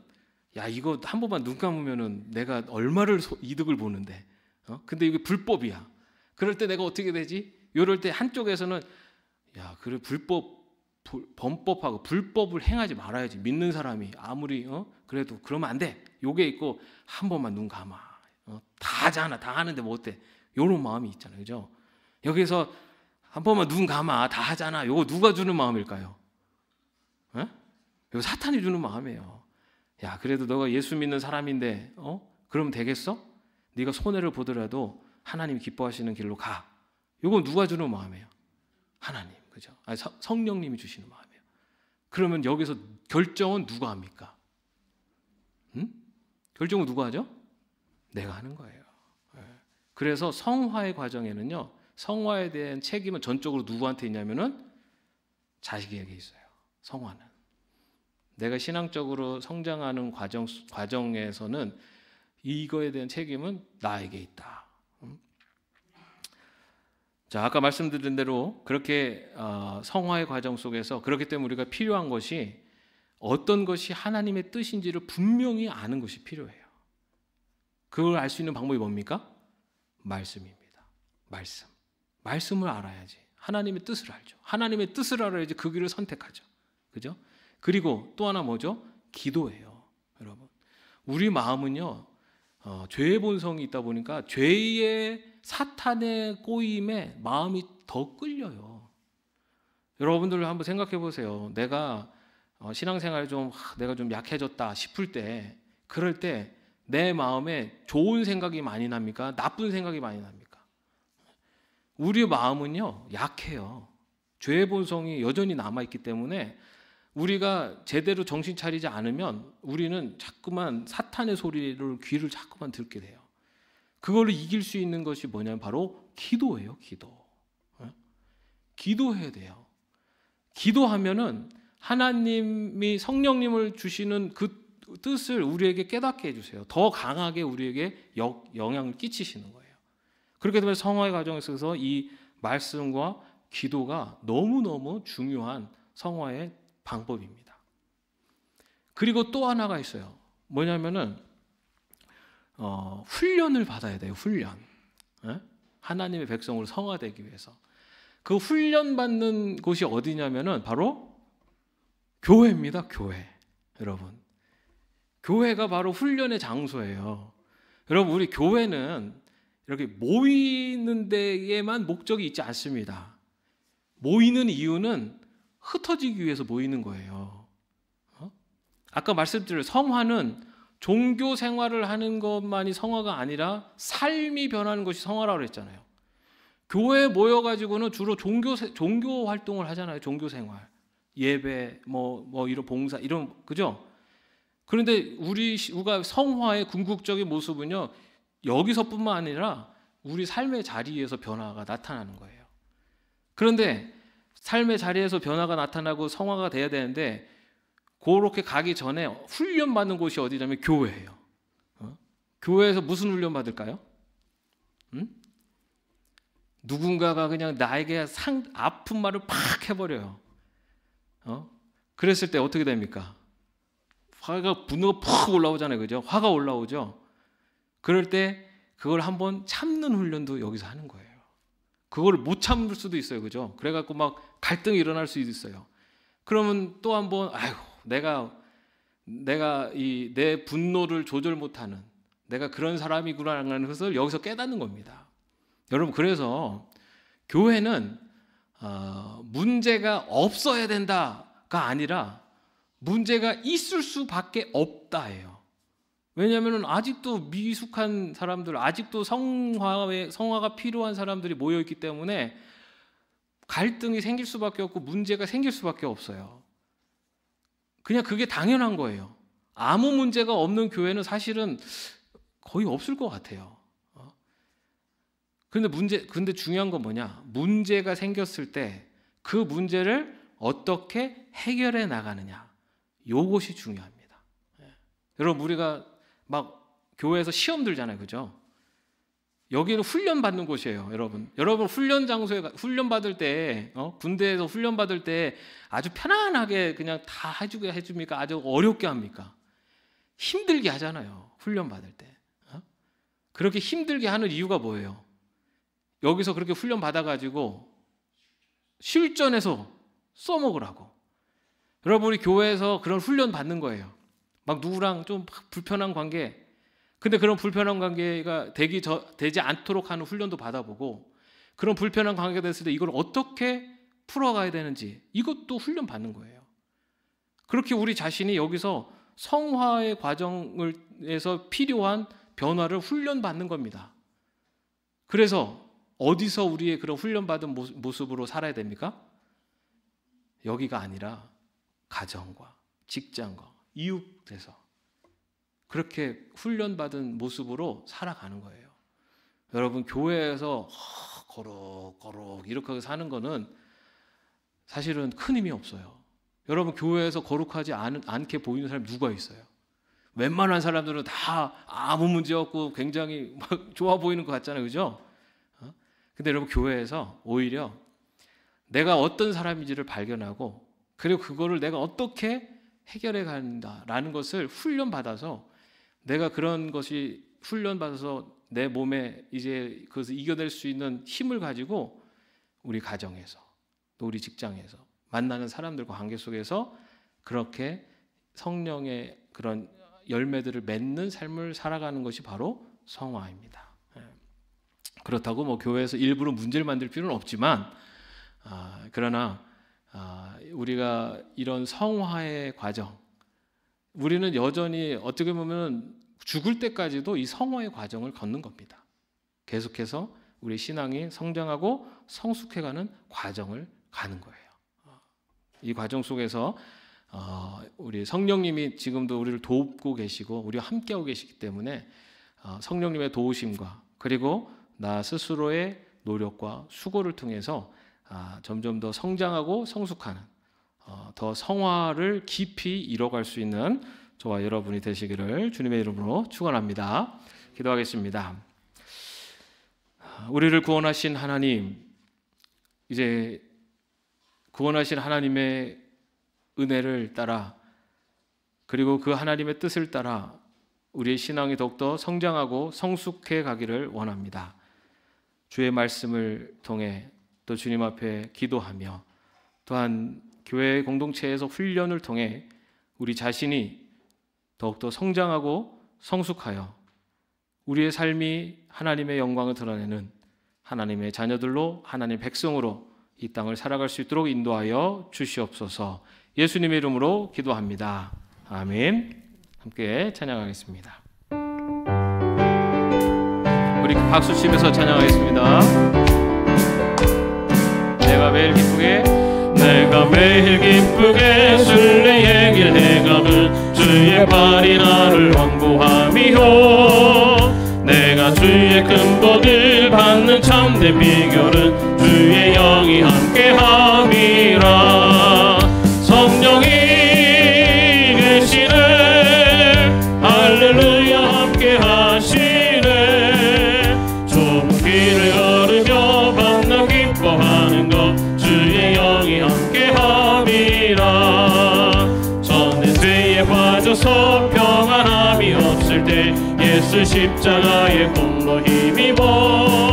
야, 이거 한 번만 눈 감으면은 내가 얼마를 소, 이득을 보는데. 어? 근데 이게 불법이야. 그럴 때 내가 어떻게 되지? 이럴 때 한쪽에서는 야 그래 불법 범법하고 불법을 행하지 말아야지 믿는 사람이 아무리 어 그래도 그러면 안 돼. 요게 있고 한 번만 눈 감아. 어? 다 하잖아. 다 하는데 뭐 어때? 요런 마음이 있잖아요. 그죠? 여기서 한 번만 눈 감아. 다 하잖아. 요거 누가 주는 마음일까요? 어? 이거 사탄이 주는 마음이에요. 야, 그래도 너가 예수 믿는 사람인데, 어? 그러면 되겠어? 네가 손해를 보더라도 하나님 이 기뻐하시는 길로 가. 이건 누가 주는 마음이에요? 하나님, 그죠? 아니, 성령님이 주시는 마음이에요. 그러면 여기서 결정은 누가 합니까? 음? 결정은 누가 하죠? 내가 하는 거예요. 예. 그래서 성화의 과정에는요, 성화에 대한 책임은 전적으로 누구한테 있냐면은 자식에게 있어요. 성화는. 내가 신앙적으로 성장하는 과정, 과정에서는 이거에 대한 책임은 나에게 있다. 자, 아까 말씀드린 대로 그렇게 어, 성화의 과정 속에서 그렇기 때문에 우리가 필요한 것이 어떤 것이 하나님의 뜻인지를 분명히 아는 것이 필요해요. 그걸 알 수 있는 방법이 뭡니까? 말씀입니다. 말씀. 말씀을 알아야지. 하나님의 뜻을 알죠. 하나님의 뜻을 알아야지 그 길을 선택하죠. 그죠? 그리고 또 하나 뭐죠? 기도예요. 여러분. 우리 마음은요, 어, 죄의 본성이 있다 보니까 죄의 사탄의 꼬임에 마음이 더 끌려요. 여러분들 한번 생각해 보세요. 내가 어, 신앙생활 좀 하, 아, 내가 좀 약해졌다 싶을 때 그럴 때 내 마음에 좋은 생각이 많이 납니까? 나쁜 생각이 많이 납니까? 우리 마음은요 약해요. 죄의 본성이 여전히 남아 있기 때문에 우리가 제대로 정신 차리지 않으면 우리는 자꾸만 사탄의 소리를 귀를 자꾸만 듣게 돼요. 그걸로 이길 수 있는 것이 뭐냐면 바로 기도예요, 기도. 기도해야 돼요. 기도하면은 하나님이 성령님을 주시는 그 뜻을 우리에게 깨닫게 해주세요. 더 강하게 우리에게 영향을 끼치시는 거예요. 그렇게 되면 성화의 과정에서 이 말씀과 기도가 너무너무 중요한 성화의 방법입니다. 그리고 또 하나가 있어요. 뭐냐면은 어, 훈련을 받아야 돼요. 훈련. 에? 예? 하나님의 백성으로 성화되기 위해서. 그 훈련 받는 곳이 어디냐면은 바로 교회입니다. 교회. 여러분. 교회가 바로 훈련의 장소예요. 여러분 우리 교회는 이렇게 모이는 데에만 목적이 있지 않습니다. 모이는 이유는 흩어지기 위해서 모이는 거예요. 어? 아까 말씀드린 성화는 종교 생활을 하는 것만이 성화가 아니라 삶이 변하는 것이 성화라고 그잖아요 교회에 모여가지고는 주로 종교 종교 활동을 하잖아요. 종교 생활, 예배, 뭐뭐 뭐 이런 봉사 이런 그죠? 그런데 우리 우가 성화의 궁극적인 모습은요 여기서뿐만 아니라 우리 삶의 자리에서 변화가 나타나는 거예요. 그런데 삶의 자리에서 변화가 나타나고 성화가 돼야 되는데 그렇게 가기 전에 훈련 받는 곳이 어디냐면 교회예요. 어? 교회에서 무슨 훈련 받을까요? 음? 누군가가 그냥 나에게 상 아픈 말을 팍 해버려요. 어? 그랬을 때 어떻게 됩니까? 화가 분노가 팍 올라오잖아요, 그죠? 화가 올라오죠. 그럴 때 그걸 한번 참는 훈련도 여기서 하는 거예요. 그걸 못 참을 수도 있어요. 그죠? 그래갖고 막 갈등이 일어날 수도 있어요. 그러면 또 한 번, 아이고, 내가, 내가 이 내 분노를 조절 못하는 내가 그런 사람이구나라는 것을 여기서 깨닫는 겁니다. 여러분, 그래서 교회는 어, 문제가 없어야 된다가 아니라 문제가 있을 수밖에 없다예요. 왜냐하면 아직도 미숙한 사람들, 아직도 성화에, 성화가 필요한 사람들이 모여 있기 때문에 갈등이 생길 수밖에 없고 문제가 생길 수밖에 없어요. 그냥 그게 당연한 거예요. 아무 문제가 없는 교회는 사실은 거의 없을 것 같아요. 어? 근데 문제, 근데 중요한 건 뭐냐? 문제가 생겼을 때 그 문제를 어떻게 해결해 나가느냐. 요것이 중요합니다. 예. 여러분, 우리가 막 교회에서 시험 들잖아요. 그죠? 여기는 훈련 받는 곳이에요, 여러분. 여러분 훈련 장소에 훈련 받을 때 어? 군대에서 훈련 받을 때 아주 편안하게 그냥 다 해주게 해줍니까? 아주 어렵게 합니까? 힘들게 하잖아요. 훈련 받을 때. 어? 그렇게 힘들게 하는 이유가 뭐예요? 여기서 그렇게 훈련 받아가지고 실전에서 써먹으라고. 여러분 우 교회에서 그런 훈련 받는 거예요. 막 누구랑 좀 불편한 관계. 근데 그런 불편한 관계가 되기 저, 되지 않도록 하는 훈련도 받아보고 그런 불편한 관계가 됐을 때 이걸 어떻게 풀어가야 되는지 이것도 훈련 받는 거예요. 그렇게 우리 자신이 여기서 성화의 과정에서 필요한 변화를 훈련받는 겁니다. 그래서 어디서 우리의 그런 훈련받은 모습으로 살아야 됩니까? 여기가 아니라 가정과 직장과 이웃돼서 그렇게 훈련받은 모습으로 살아가는 거예요. 여러분 교회에서 거룩거룩 이렇게 사는 거는 사실은 큰 의미 없어요. 여러분 교회에서 거룩하지 않, 않게 보이는 사람 누가 있어요? 웬만한 사람들은 다 아무 문제 없고 굉장히 막 좋아 보이는 것 같잖아요, 그죠? 어? 근데 여러분 교회에서 오히려 내가 어떤 사람인지를 발견하고 그리고 그거를 내가 어떻게 해결해 간다라는 것을 훈련받아서 내가 그런 것이 훈련받아서 내 몸에 이제 그것을 이겨낼 수 있는 힘을 가지고 우리 가정에서 또 우리 직장에서 만나는 사람들과 관계 속에서 그렇게 성령의 그런 열매들을 맺는 삶을 살아가는 것이 바로 성화입니다. 예. 그렇다고 뭐 교회에서 일부러 문제를 만들 필요는 없지만 아, 그러나 아, 우리가 이런 성화의 과정, 우리는 여전히 어떻게 보면 죽을 때까지도 이 성화의 과정을 걷는 겁니다. 계속해서 우리 신앙이 성장하고 성숙해가는 과정을 가는 거예요. 이 과정 속에서 어, 우리 성령님이 지금도 우리를 돕고 계시고 우리와 함께하고 계시기 때문에 어, 성령님의 도우심과 그리고 나 스스로의 노력과 수고를 통해서 아, 점점 더 성장하고 성숙하는 어, 더 성화를 깊이 이뤄갈 수 있는 저와 여러분이 되시기를 주님의 이름으로 축원합니다. 기도하겠습니다. 우리를 구원하신 하나님, 이제 구원하신 하나님의 은혜를 따라 그리고 그 하나님의 뜻을 따라 우리의 신앙이 더욱더 성장하고 성숙해 가기를 원합니다. 주의 말씀을 통해 또 주님 앞에 기도하며 또한 교회 공동체에서 훈련을 통해 우리 자신이 더욱더 성장하고 성숙하여 우리의 삶이 하나님의 영광을 드러내는 하나님의 자녀들로 하나님의 백성으로 이 땅을 살아갈 수 있도록 인도하여 주시옵소서. 예수님의 이름으로 기도합니다. 아멘. 함께 찬양하겠습니다. 우리 박수 치면서 찬양하겠습니다. 내가 매일 기쁘게 내가 매일 기쁘게 순례 얘길 해가는 주의 발이 나를 원고함이요 내가 주의 큰 복을 받는 참된 비결은 주의 영이 함께함이라 예수 십자가의 공로 힘입어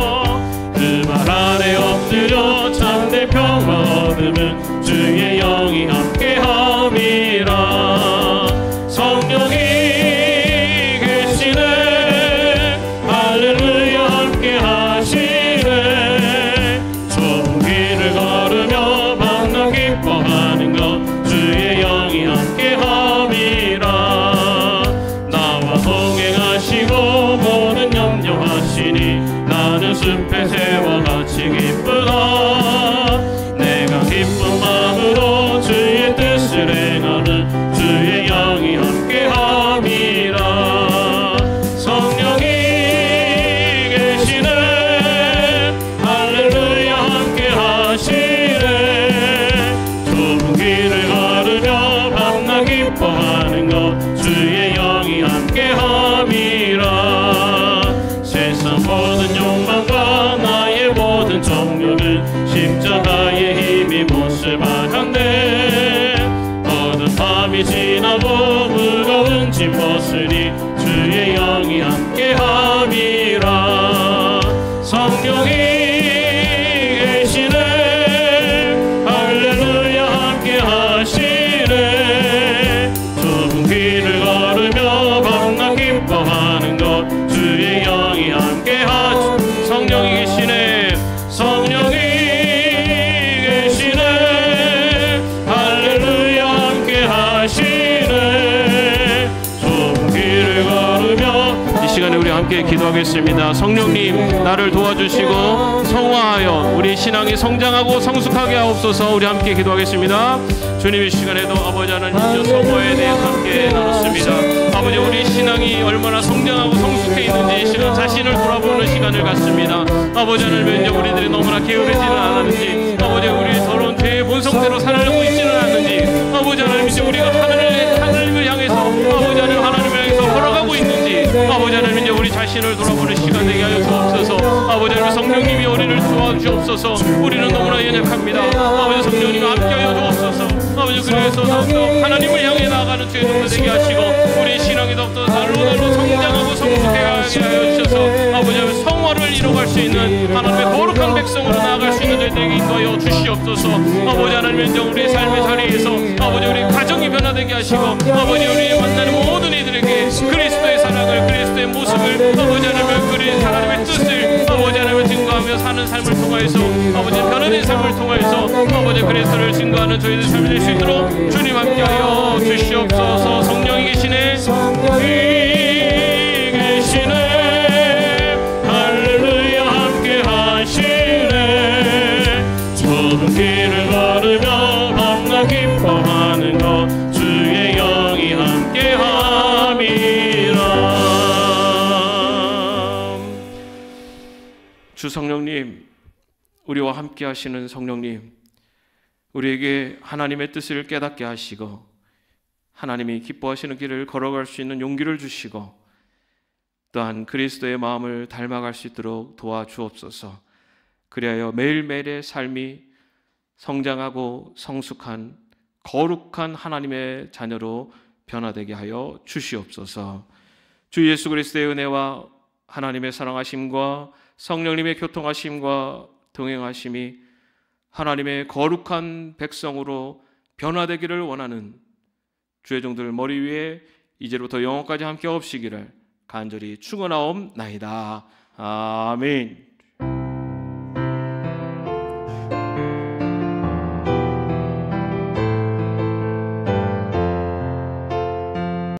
성장하고 성숙하게 하옵소서 우리 함께 기도하겠습니다. 주님 이 시간에도 아버지 하나님 저 성모에 대해서 함께 나눴습니다 아버지 우리 신앙이 얼마나 성장하고 성숙해 있는지 시간 자신을 돌아보는 시간을 갖습니다 아버지 하나님 이제 우리들이 너무나 게으르지는 않았는지 아버지 우리 더러 죄의 본성대로 살고 있지는 않는지 아버지 하나님 이제 우리가 하늘을, 하나을 향해서 아버지 하나님 하나님을 향해서 걸어가고 있는지 아버지 하나님 이제 우리 자신을 돌아보는 시간 되게 하여 주옵소서 아버지 하나님 성령님이 우리를 도와주옵소서 우리는 너무나 연약합니다 아버지 성령님 함께 하여 주옵소서 아버지 그리스도서 하나님을 향해 나아가는 죄의동 되게 하시고 우리 신앙이 더욱더 날로 날로 성장하고 성숙해 가게 하여 주셔서 아버지 아버 성화를 이뤄갈 수 있는 하나님의 거룩한 백성으로 나아갈 수 있는 저희 되게 인도하여 주시옵소서 아버지 하나님의 정 우리의 삶의 자리에서 아버지 우리 가정이 변화되게 하시고 아버지 우리 만나는 모든 이들에게 그리스도의 사랑을 그리스도의 모습을 아버지 하나님을 그리 하나님의 사는 삶을 통하여서 아버지 변화된 삶을 통하여서 아버지 그리스도를 증거하는 저희들 삶이 될수 있도록 주님 함께하여 주시옵소서 성령이 계시네 주성령님, 우리와 함께 하시는 성령님, 우리에게 하나님의 뜻을 깨닫게 하시고, 하나님이 기뻐하시는 길을 걸어갈 수 있는 용기를 주시고, 또한 그리스도의 마음을 닮아갈 수 있도록 도와주옵소서. 그리하여 매일매일의 삶이 성장하고 성숙한 거룩한 하나님의 자녀로 변화되게 하여 주시옵소서. 주 예수 그리스도의 은혜와 하나님의 사랑하심과 성령님의 교통하심과 동행하심이 하나님의 거룩한 백성으로 변화되기를 원하는 주의 종들 머리 위에 이제부터 영원까지 함께 없시기를 간절히 축원하옵나이다. 아멘.